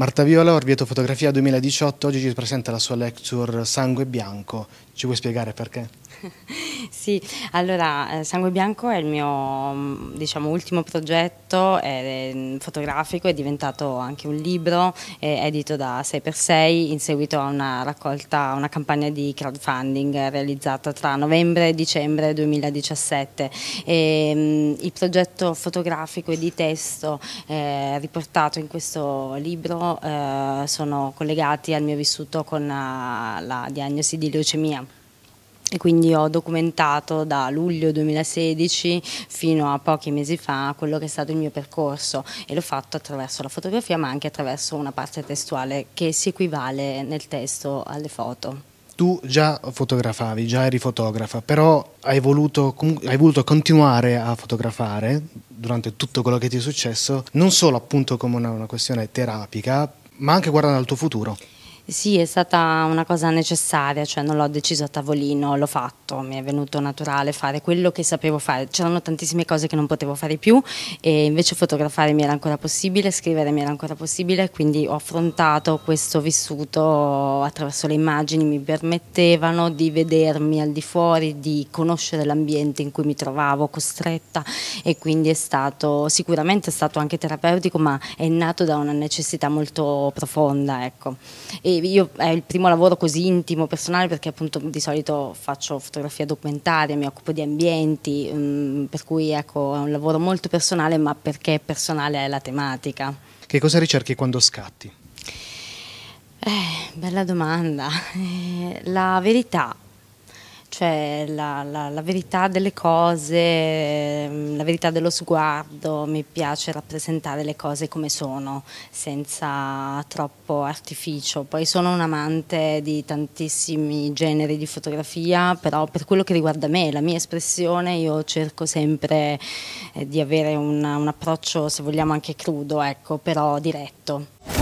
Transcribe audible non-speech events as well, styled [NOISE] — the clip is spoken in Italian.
Marta Viola, Orvieto Fotografia 2018, oggi ci presenta la sua lecture Sangue Bianco. Ci vuoi spiegare perché? [LAUGHS] Sì, allora eh, Sangue Bianco è il mio mm, diciamo, ultimo progetto è, mm, fotografico, è diventato anche un libro è edito da 6x6 in seguito a una raccolta, una campagna di crowdfunding realizzata tra novembre e dicembre 2017. E, mm, il progetto fotografico e di testo eh, riportato in questo libro eh, sono collegati al mio vissuto con la diagnosi di leucemia e quindi ho documentato da luglio 2016 fino a pochi mesi fa quello che è stato il mio percorso e l'ho fatto attraverso la fotografia ma anche attraverso una parte testuale che si equivale nel testo alle foto tu già fotografavi, già eri fotografa, però hai voluto, hai voluto, continuare a fotografare durante tutto quello che ti è successo, non solo appunto come una, una questione terapica, ma anche guardando al tuo futuro. Sì, è stata una cosa necessaria, cioè non l'ho deciso a tavolino, l'ho fatto, mi è venuto naturale fare quello che sapevo fare. C'erano tantissime cose che non potevo fare più e invece fotografare mi era ancora possibile, scrivere mi era ancora possibile, quindi ho affrontato questo vissuto attraverso le immagini, mi permettevano di vedermi al di fuori, di conoscere l'ambiente in cui mi trovavo costretta e quindi è stato sicuramente è stato anche terapeutico, ma è nato da una necessità molto profonda, ecco. E io è il primo lavoro così intimo, personale, perché appunto di solito faccio fotografia documentaria, mi occupo di ambienti, mm, per cui ecco, è un lavoro molto personale, ma perché personale è la tematica. Che cosa ricerchi quando scatti? Eh, bella domanda. Eh, la verità cioè la, la, la, verità delle cose, ehm, la verità dello sguardo, mi piace rappresentare le cose come sono, senza troppo artificio. Poi sono un amante di tantissimi generi di fotografia, però per quello che riguarda me, la mia espressione, io cerco sempre eh, di avere un, un approccio, se vogliamo, anche crudo, ecco, però diretto.